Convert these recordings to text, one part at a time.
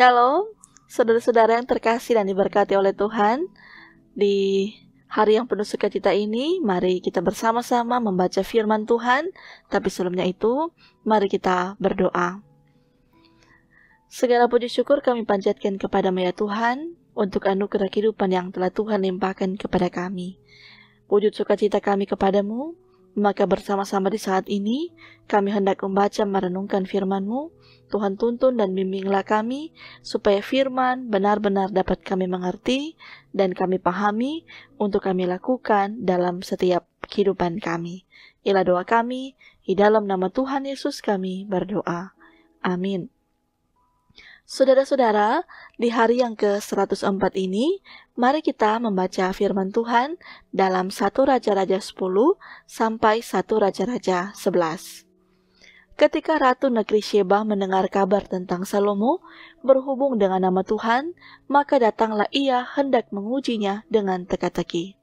Shalom, saudara-saudara yang terkasih dan diberkati oleh Tuhan. Di hari yang penuh sukacita ini, mari kita bersama-sama membaca firman Tuhan. Tapi sebelumnya itu, mari kita berdoa. Segala puji syukur kami panjatkan kepada ya Tuhan untuk anugerah kehidupan yang telah Tuhan limpahkan kepada kami. Wujud sukacita kami kepadamu maka bersama-sama di saat ini, kami hendak membaca merenungkan firman-Mu, Tuhan tuntun dan bimbinglah kami, supaya firman benar-benar dapat kami mengerti dan kami pahami untuk kami lakukan dalam setiap kehidupan kami. Ilah doa kami, di dalam nama Tuhan Yesus kami berdoa. Amin. Saudara-saudara, di hari yang ke-104 ini, mari kita membaca firman Tuhan dalam 1 Raja-Raja 10 sampai 1 Raja-Raja 11. Ketika Ratu Negeri Sheba mendengar kabar tentang Salomo berhubung dengan nama Tuhan, maka datanglah ia hendak mengujinya dengan teka-teki.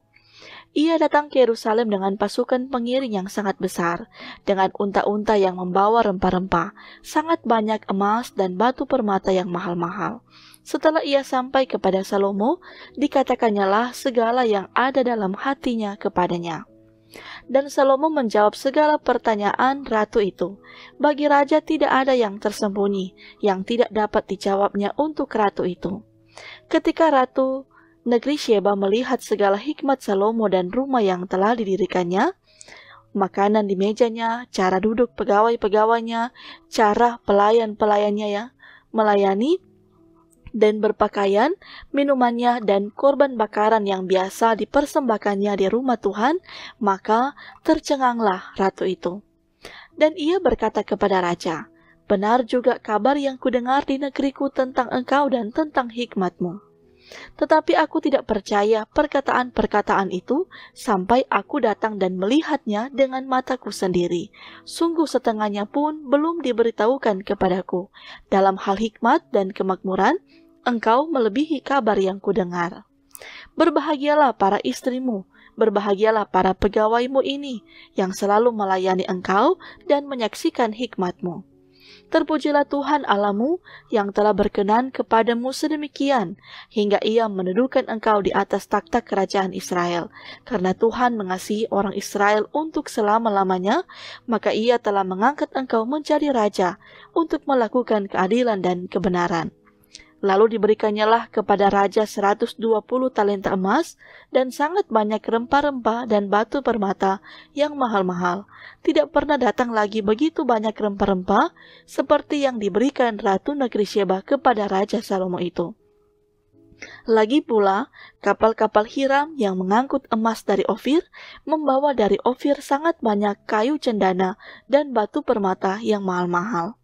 Ia datang ke Yerusalem dengan pasukan pengiring yang sangat besar, dengan unta-unta yang membawa rempah-rempah, sangat banyak emas dan batu permata yang mahal-mahal. Setelah ia sampai kepada Salomo, dikatakannya segala yang ada dalam hatinya kepadanya dan Salomo menjawab segala pertanyaan ratu itu. Bagi raja tidak ada yang tersembunyi, yang tidak dapat dijawabnya untuk ratu itu. Ketika ratu negeri Sheba melihat segala hikmat Salomo dan rumah yang telah didirikannya, makanan di mejanya, cara duduk pegawai-pegawainya, cara pelayan-pelayannya ya, melayani, dan berpakaian, minumannya, dan korban bakaran yang biasa dipersembahkannya di rumah Tuhan, maka tercenganglah ratu itu. Dan ia berkata kepada raja, Benar juga kabar yang kudengar di negeriku tentang engkau dan tentang hikmatmu. Tetapi aku tidak percaya perkataan-perkataan itu sampai aku datang dan melihatnya dengan mataku sendiri. Sungguh setengahnya pun belum diberitahukan kepadaku. Dalam hal hikmat dan kemakmuran, engkau melebihi kabar yang kudengar. Berbahagialah para istrimu, berbahagialah para pegawaimu ini yang selalu melayani engkau dan menyaksikan hikmatmu. Terpujilah Tuhan Alamu yang telah berkenan kepadamu sedemikian, hingga ia menedukan engkau di atas takhta kerajaan Israel. Karena Tuhan mengasihi orang Israel untuk selama-lamanya, maka ia telah mengangkat engkau menjadi raja untuk melakukan keadilan dan kebenaran. Lalu diberikannya kepada raja 120 talenta emas dan sangat banyak rempah-rempah dan batu permata yang mahal-mahal. Tidak pernah datang lagi begitu banyak rempah-rempah seperti yang diberikan Ratu Negeri Sheba kepada Raja Salomo itu. Lagi pula, kapal-kapal Hiram yang mengangkut emas dari Ofir membawa dari Ofir sangat banyak kayu cendana dan batu permata yang mahal-mahal.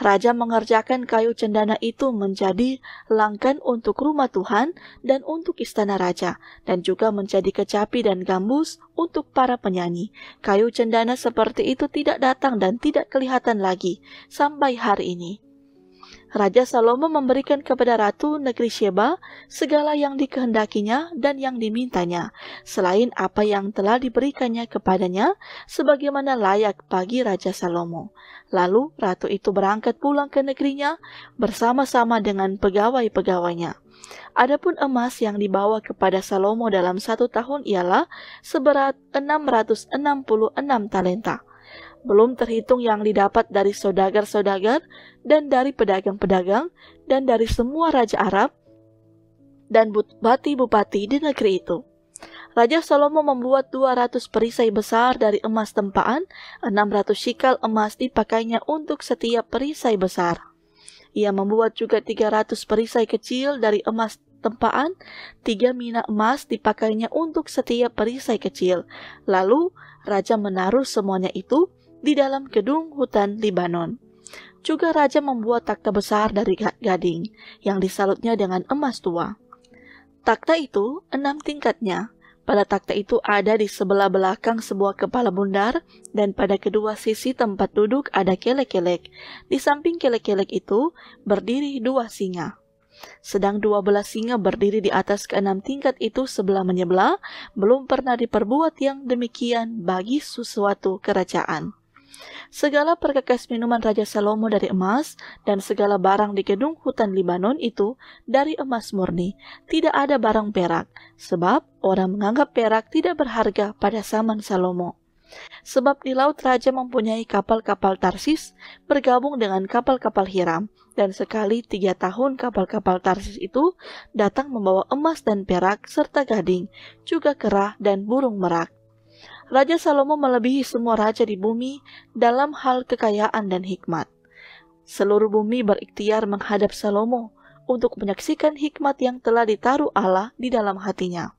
Raja mengerjakan kayu cendana itu menjadi langkan untuk rumah Tuhan dan untuk istana raja, dan juga menjadi kecapi dan gambus untuk para penyanyi. Kayu cendana seperti itu tidak datang dan tidak kelihatan lagi sampai hari ini. Raja Salomo memberikan kepada Ratu Negeri Sheba segala yang dikehendakinya dan yang dimintanya, selain apa yang telah diberikannya kepadanya, sebagaimana layak bagi Raja Salomo. Lalu Ratu itu berangkat pulang ke negerinya bersama-sama dengan pegawai-pegawainya. Adapun emas yang dibawa kepada Salomo dalam satu tahun ialah seberat 666 talenta belum terhitung yang didapat dari sodagar-sodagar dan dari pedagang-pedagang dan dari semua raja Arab dan bupati-bupati di negeri itu. Raja Salomo membuat 200 perisai besar dari emas tempaan, 600 shikal emas dipakainya untuk setiap perisai besar. Ia membuat juga 300 perisai kecil dari emas tempaan, tiga mina emas dipakainya untuk setiap perisai kecil. Lalu, raja menaruh semuanya itu di dalam gedung hutan Libanon. Juga raja membuat takhta besar dari gading yang disalutnya dengan emas tua. Takhta itu enam tingkatnya. Pada takhta itu ada di sebelah belakang sebuah kepala bundar dan pada kedua sisi tempat duduk ada kelek-kelek. Di samping kelek-kelek itu berdiri dua singa. Sedang dua belas singa berdiri di atas keenam tingkat itu sebelah menyebelah, belum pernah diperbuat yang demikian bagi sesuatu kerajaan. Segala perkakas minuman Raja Salomo dari emas, dan segala barang di gedung hutan Libanon itu dari emas murni. Tidak ada barang perak, sebab orang menganggap perak tidak berharga pada zaman Salomo. Sebab di laut raja mempunyai kapal-kapal Tarsis bergabung dengan kapal-kapal Hiram, dan sekali tiga tahun kapal-kapal Tarsis itu datang membawa emas dan perak serta gading, juga kerah dan burung merak. Raja Salomo melebihi semua raja di bumi dalam hal kekayaan dan hikmat. Seluruh bumi berikhtiar menghadap Salomo untuk menyaksikan hikmat yang telah ditaruh Allah di dalam hatinya.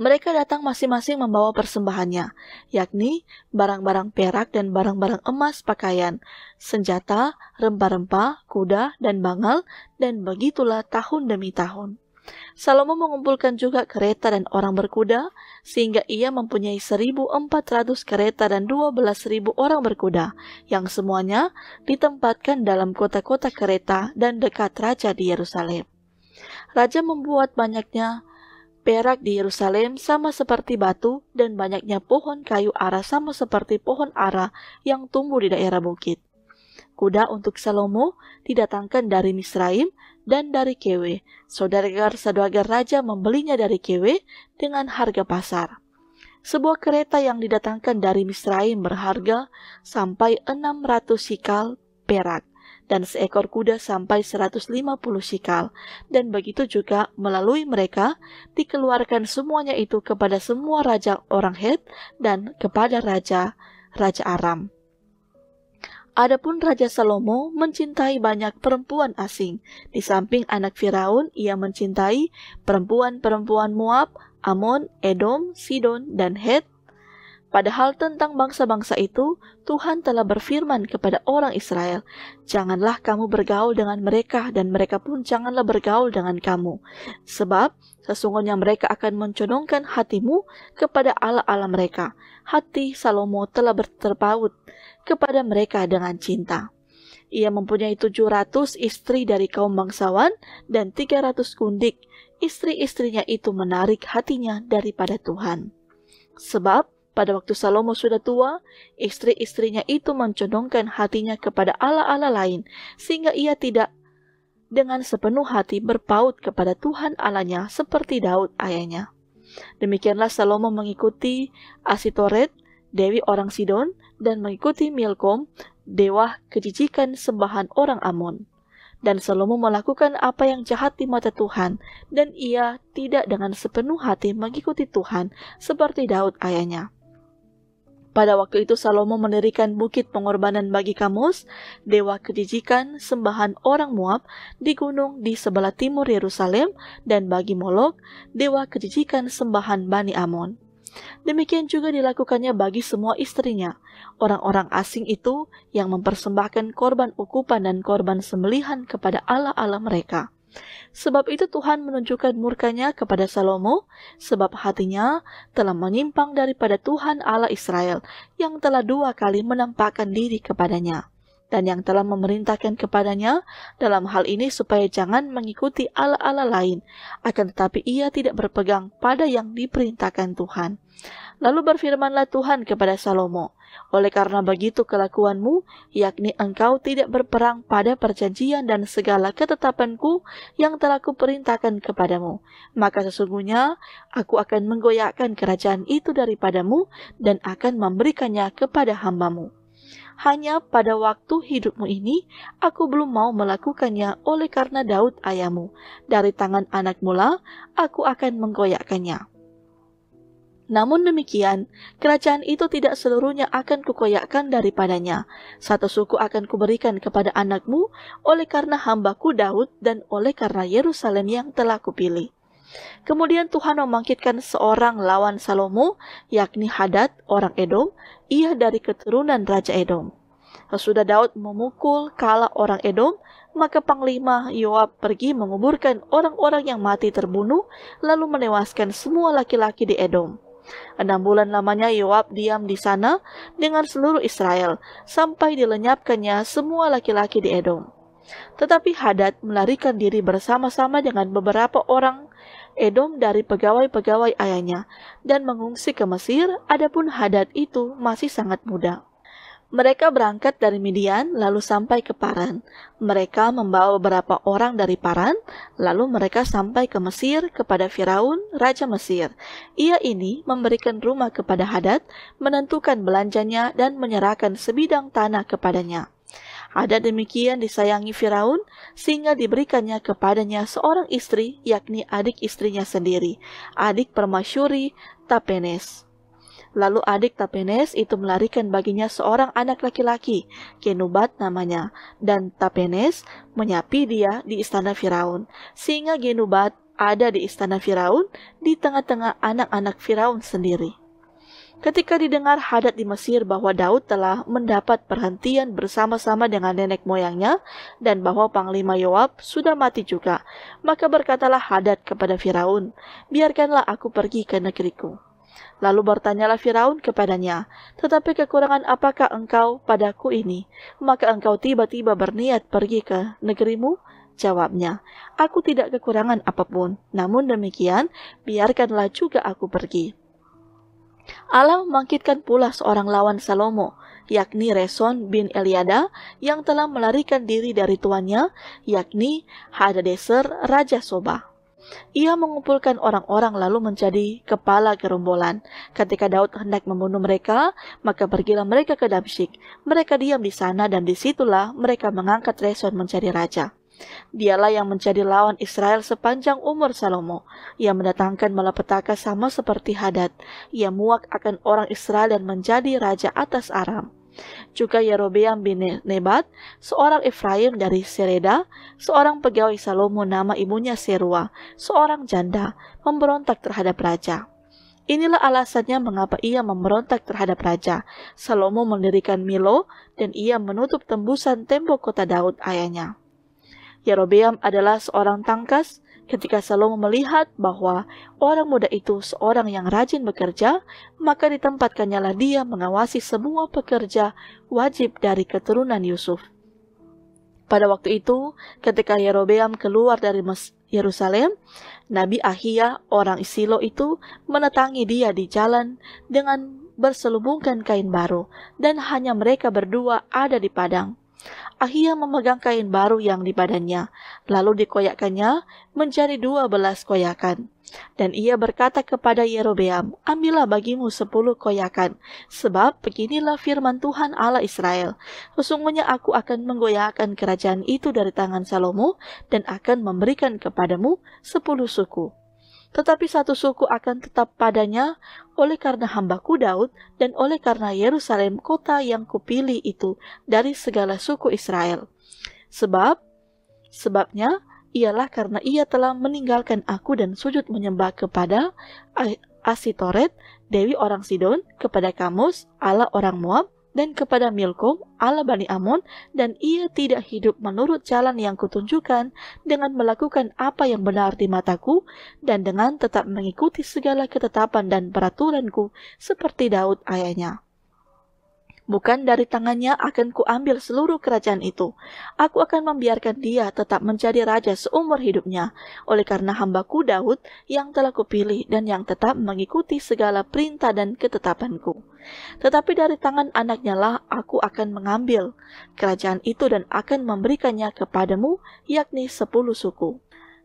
Mereka datang masing-masing membawa persembahannya, yakni barang-barang perak dan barang-barang emas pakaian, senjata, rempah-rempah, kuda, dan bangal, dan begitulah tahun demi tahun. Salomo mengumpulkan juga kereta dan orang berkuda, sehingga ia mempunyai 1.400 kereta dan 12.000 orang berkuda, yang semuanya ditempatkan dalam kota-kota kereta dan dekat raja di Yerusalem. Raja membuat banyaknya perak di Yerusalem sama seperti batu dan banyaknya pohon kayu ara sama seperti pohon ara yang tumbuh di daerah bukit. Kuda untuk Salomo didatangkan dari Misraim dan dari Kewe. Saudagar-saudagar raja membelinya dari Kewe dengan harga pasar. Sebuah kereta yang didatangkan dari Misraim berharga sampai 600 sikal perak dan seekor kuda sampai 150 sikal. Dan begitu juga melalui mereka dikeluarkan semuanya itu kepada semua raja orang Het dan kepada raja raja Aram. Adapun Raja Salomo mencintai banyak perempuan asing. Di samping anak Firaun, ia mencintai perempuan-perempuan Moab, Amon, Edom, Sidon, dan Het Padahal tentang bangsa-bangsa itu, Tuhan telah berfirman kepada orang Israel, Janganlah kamu bergaul dengan mereka, dan mereka pun janganlah bergaul dengan kamu. Sebab, sesungguhnya mereka akan mencondongkan hatimu kepada allah ala mereka. Hati Salomo telah berterpaut kepada mereka dengan cinta. Ia mempunyai 700 istri dari kaum bangsawan dan 300 kundik. Istri-istrinya itu menarik hatinya daripada Tuhan. Sebab, pada waktu Salomo sudah tua, istri-istrinya itu mencondongkan hatinya kepada ala-ala lain, sehingga ia tidak dengan sepenuh hati berpaut kepada Tuhan Allahnya seperti Daud ayahnya. Demikianlah Salomo mengikuti Asitoret, Dewi orang Sidon, dan mengikuti Milkom, dewa kejijikan sembahan orang Amon. Dan Salomo melakukan apa yang jahat di mata Tuhan, dan ia tidak dengan sepenuh hati mengikuti Tuhan seperti Daud ayahnya. Pada waktu itu Salomo mendirikan bukit pengorbanan bagi Kamus, dewa kejijikan sembahan orang Moab di gunung di sebelah timur Yerusalem dan bagi Molok, dewa kejijikan sembahan Bani Amon. Demikian juga dilakukannya bagi semua istrinya, orang-orang asing itu yang mempersembahkan korban ukupan dan korban sembelihan kepada Allah-Allah mereka. Sebab itu Tuhan menunjukkan murkanya kepada Salomo, sebab hatinya telah menyimpang daripada Tuhan Allah Israel, yang telah dua kali menampakkan diri kepadanya dan yang telah memerintahkan kepadanya dalam hal ini supaya jangan mengikuti ala-ala lain, akan tetapi ia tidak berpegang pada yang diperintahkan Tuhan. Lalu berfirmanlah Tuhan kepada Salomo, oleh karena begitu kelakuanmu, yakni engkau tidak berperang pada perjanjian dan segala ketetapanku yang telah kuperintahkan kepadamu. Maka sesungguhnya aku akan menggoyakkan kerajaan itu daripadamu dan akan memberikannya kepada hambamu. Hanya pada waktu hidupmu ini, aku belum mau melakukannya oleh karena Daud ayamu. Dari tangan anak mula, aku akan menggoyakkannya.' Namun demikian, kerajaan itu tidak seluruhnya akan kukoyakkan daripadanya. Satu suku akan kuberikan kepada anakmu oleh karena hambaku Daud dan oleh karena Yerusalem yang telah kupilih. Kemudian Tuhan membangkitkan seorang lawan Salomo, yakni Hadad, orang Edom, ia dari keturunan Raja Edom. Sesudah Daud memukul kala orang Edom, maka Panglima Yoab pergi menguburkan orang-orang yang mati terbunuh, lalu menewaskan semua laki-laki di Edom. Enam bulan lamanya Yoab diam di sana dengan seluruh Israel, sampai dilenyapkannya semua laki-laki di Edom. Tetapi Hadad melarikan diri bersama-sama dengan beberapa orang Edom dari pegawai-pegawai ayahnya dan mengungsi ke Mesir, adapun Hadad itu masih sangat muda. Mereka berangkat dari Midian, lalu sampai ke Paran. Mereka membawa beberapa orang dari Paran, lalu mereka sampai ke Mesir kepada Firaun, Raja Mesir. Ia ini memberikan rumah kepada Hadad, menentukan belanjanya dan menyerahkan sebidang tanah kepadanya. Ada demikian disayangi Firaun, sehingga diberikannya kepadanya seorang istri, yakni adik istrinya sendiri, adik permasyuri Tapenes. Lalu adik Tapenes itu melarikan baginya seorang anak laki-laki, Genubat namanya, dan Tapenes menyapi dia di istana Firaun, sehingga Genubat ada di istana Firaun di tengah-tengah anak-anak Firaun sendiri. Ketika didengar hadat di Mesir bahwa Daud telah mendapat perhentian bersama-sama dengan nenek moyangnya dan bahwa Panglima Yoab sudah mati juga, maka berkatalah hadat kepada Firaun, biarkanlah aku pergi ke negeriku. Lalu bertanyalah Firaun kepadanya, tetapi kekurangan apakah engkau padaku ini? Maka engkau tiba-tiba berniat pergi ke negerimu? Jawabnya, aku tidak kekurangan apapun. Namun demikian, biarkanlah juga aku pergi. Allah membangkitkan pula seorang lawan Salomo, yakni Reson bin Eliada yang telah melarikan diri dari tuannya, yakni Hadadeser Raja Sobah. Ia mengumpulkan orang-orang lalu menjadi kepala gerombolan. Ketika Daud hendak membunuh mereka, maka pergilah mereka ke Damsyik. Mereka diam di sana dan disitulah mereka mengangkat Reson menjadi raja. Dialah yang menjadi lawan Israel sepanjang umur Salomo. Ia mendatangkan malapetaka sama seperti Hadad. Ia muak akan orang Israel dan menjadi raja atas Aram. Juga Yerobeam bin Nebat, seorang Efraim dari Sereda, seorang pegawai Salomo nama ibunya Serua, seorang janda, memberontak terhadap raja. Inilah alasannya mengapa ia memberontak terhadap raja. Salomo mendirikan Milo dan ia menutup tembusan tembok kota Daud ayahnya. Yerobeam adalah seorang tangkas, Ketika Salomo melihat bahwa orang muda itu seorang yang rajin bekerja, maka ditempatkannyalah dia mengawasi semua pekerja wajib dari keturunan Yusuf. Pada waktu itu, ketika Yerobeam keluar dari Yerusalem, Nabi Ahia, orang Isilo itu, menetangi dia di jalan dengan berselubungkan kain baru, dan hanya mereka berdua ada di padang. Ahia memegang kain baru yang di badannya, lalu dikoyakkannya menjadi dua belas koyakan. Dan ia berkata kepada Yerobeam, Ambillah bagimu sepuluh koyakan, sebab beginilah firman Tuhan Allah Israel. Sesungguhnya aku akan menggoyahkan kerajaan itu dari tangan Salomo, dan akan memberikan kepadamu sepuluh suku. Tetapi satu suku akan tetap padanya oleh karena hambaku Daud dan oleh karena Yerusalem kota yang kupilih itu dari segala suku Israel. Sebab, sebabnya ialah karena ia telah meninggalkan aku dan sujud menyembah kepada Asitoret, Dewi orang Sidon, kepada Kamus, Allah orang Moab, dan kepada Milkom, ala Bani Amon, dan ia tidak hidup menurut jalan yang kutunjukkan dengan melakukan apa yang benar di mataku dan dengan tetap mengikuti segala ketetapan dan peraturanku seperti Daud ayahnya. Bukan dari tangannya akan kuambil seluruh kerajaan itu. Aku akan membiarkan dia tetap menjadi raja seumur hidupnya, oleh karena hambaku Daud yang telah kupilih dan yang tetap mengikuti segala perintah dan ketetapanku. Tetapi dari tangan anaknya lah aku akan mengambil kerajaan itu dan akan memberikannya kepadamu, yakni sepuluh suku.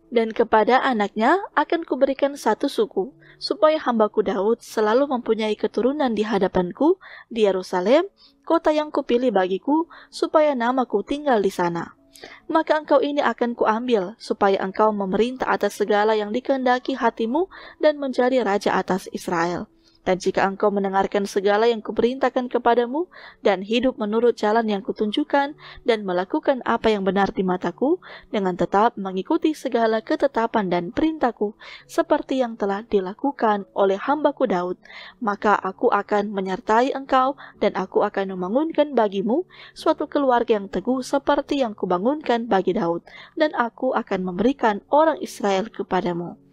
Dan kepada anaknya akan kuberikan satu suku, supaya hambaku Daud selalu mempunyai keturunan di hadapanku di Yerusalem, kota yang kupilih bagiku, supaya namaku tinggal di sana. Maka engkau ini akan kuambil, supaya engkau memerintah atas segala yang dikehendaki hatimu dan menjadi raja atas Israel.' Dan jika engkau mendengarkan segala yang kuperintahkan kepadamu, dan hidup menurut jalan yang kutunjukkan, dan melakukan apa yang benar di mataku, dengan tetap mengikuti segala ketetapan dan perintahku, seperti yang telah dilakukan oleh hambaku Daud, maka aku akan menyertai engkau, dan aku akan membangunkan bagimu suatu keluarga yang teguh seperti yang kubangunkan bagi Daud, dan aku akan memberikan orang Israel kepadamu.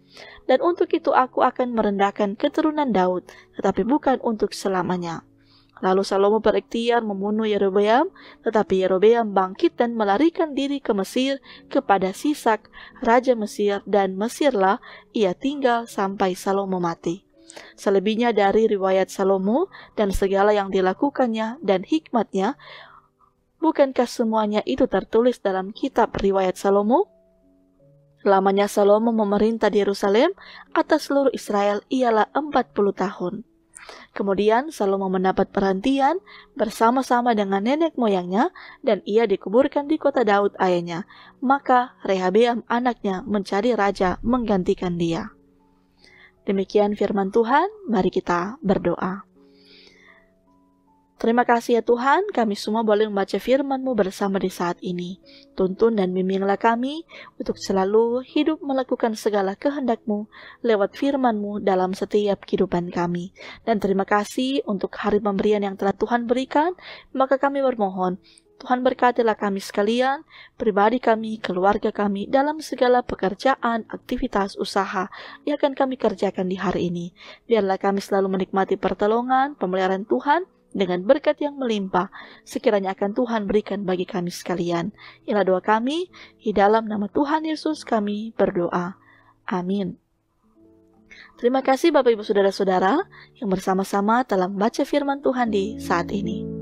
Dan untuk itu aku akan merendahkan keturunan Daud, tetapi bukan untuk selamanya. Lalu Salomo berikhtiar membunuh Yerobeam, tetapi Yerobeam bangkit dan melarikan diri ke Mesir kepada Sisak, Raja Mesir, dan Mesirlah ia tinggal sampai Salomo mati. Selebihnya dari riwayat Salomo dan segala yang dilakukannya dan hikmatnya, bukankah semuanya itu tertulis dalam kitab riwayat Salomo? Lamanya Salomo memerintah di Yerusalem atas seluruh Israel ialah 40 tahun. Kemudian Salomo mendapat perhentian bersama-sama dengan nenek moyangnya dan ia dikuburkan di kota Daud ayahnya. Maka Rehabeam anaknya mencari raja menggantikan dia. Demikian firman Tuhan, mari kita berdoa. Terima kasih ya Tuhan, kami semua boleh membaca firman-Mu bersama di saat ini. Tuntun dan bimbinglah kami untuk selalu hidup melakukan segala kehendak-Mu lewat firman-Mu dalam setiap kehidupan kami. Dan terima kasih untuk hari pemberian yang telah Tuhan berikan, maka kami bermohon, Tuhan berkatilah kami sekalian, pribadi kami, keluarga kami, dalam segala pekerjaan, aktivitas, usaha yang akan kami kerjakan di hari ini. Biarlah kami selalu menikmati pertolongan, pemeliharaan Tuhan, dengan berkat yang melimpah sekiranya akan Tuhan berikan bagi kami sekalian. Inilah doa kami, di dalam nama Tuhan Yesus kami berdoa. Amin. Terima kasih Bapak Ibu Saudara-saudara yang bersama-sama telah membaca firman Tuhan di saat ini.